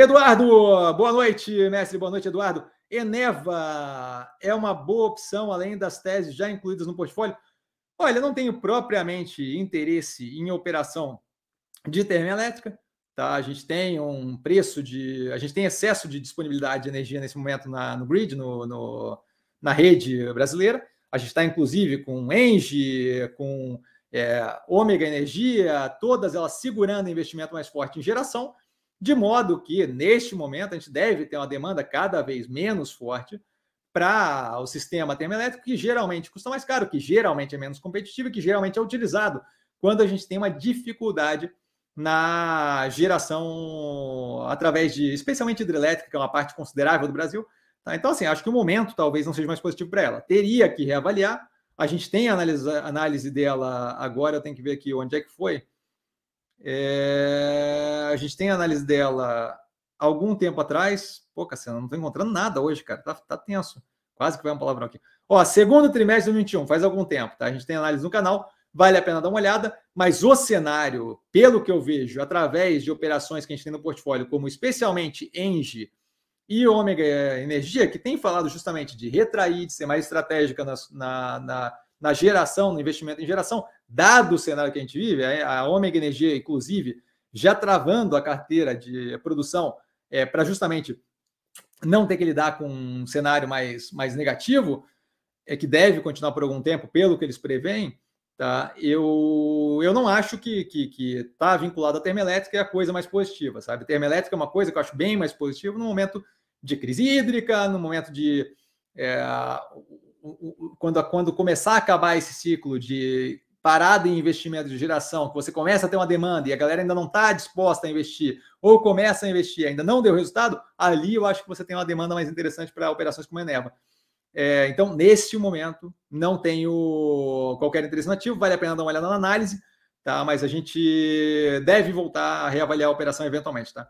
Eduardo, boa noite, mestre. Boa noite, Eduardo. Eneva é uma boa opção além das teses já incluídas no portfólio? Olha, não tenho propriamente interesse em operação de termoelétrica, tá? A gente tem um preço de, a gente tem excesso de disponibilidade de energia nesse momento na, no grid, no, no na rede brasileira. A gente está inclusive com Engie, com é, Ômega Energia, todas elas segurando investimento mais forte em geração de modo que, neste momento, a gente deve ter uma demanda cada vez menos forte para o sistema termoelétrico, que geralmente custa mais caro, que geralmente é menos competitivo e que geralmente é utilizado quando a gente tem uma dificuldade na geração através de, especialmente hidrelétrica, que é uma parte considerável do Brasil. Tá? Então, assim, acho que o momento talvez não seja mais positivo para ela. Teria que reavaliar. A gente tem a análise, a análise dela agora, eu tenho que ver aqui onde é que foi é... A gente tem a análise dela algum tempo atrás. Pô, Cassiano, não estou encontrando nada hoje, cara. Tá, tá tenso. Quase que vai um palavrão aqui. Ó, segundo trimestre de 2021, faz algum tempo, tá? A gente tem análise no canal, vale a pena dar uma olhada, mas o cenário, pelo que eu vejo, através de operações que a gente tem no portfólio, como especialmente Engie e Ômega Energia, que tem falado justamente de retrair, de ser mais estratégica na, na, na na geração, no investimento em geração, dado o cenário que a gente vive, a Ômega Energia, inclusive, já travando a carteira de produção é, para justamente não ter que lidar com um cenário mais, mais negativo, é que deve continuar por algum tempo, pelo que eles preveem, tá? eu, eu não acho que está que, que tá vinculado à termoelétrica é a coisa mais positiva, sabe? Termoelétrica é uma coisa que eu acho bem mais positiva no momento de crise hídrica, no momento de é, quando, quando começar a acabar esse ciclo de parada em investimento de geração, que você começa a ter uma demanda e a galera ainda não está disposta a investir, ou começa a investir ainda não deu resultado, ali eu acho que você tem uma demanda mais interessante para operações como a Eneva. É, então, neste momento, não tenho qualquer interesse nativo, vale a pena dar uma olhada na análise, tá? mas a gente deve voltar a reavaliar a operação eventualmente. Tá?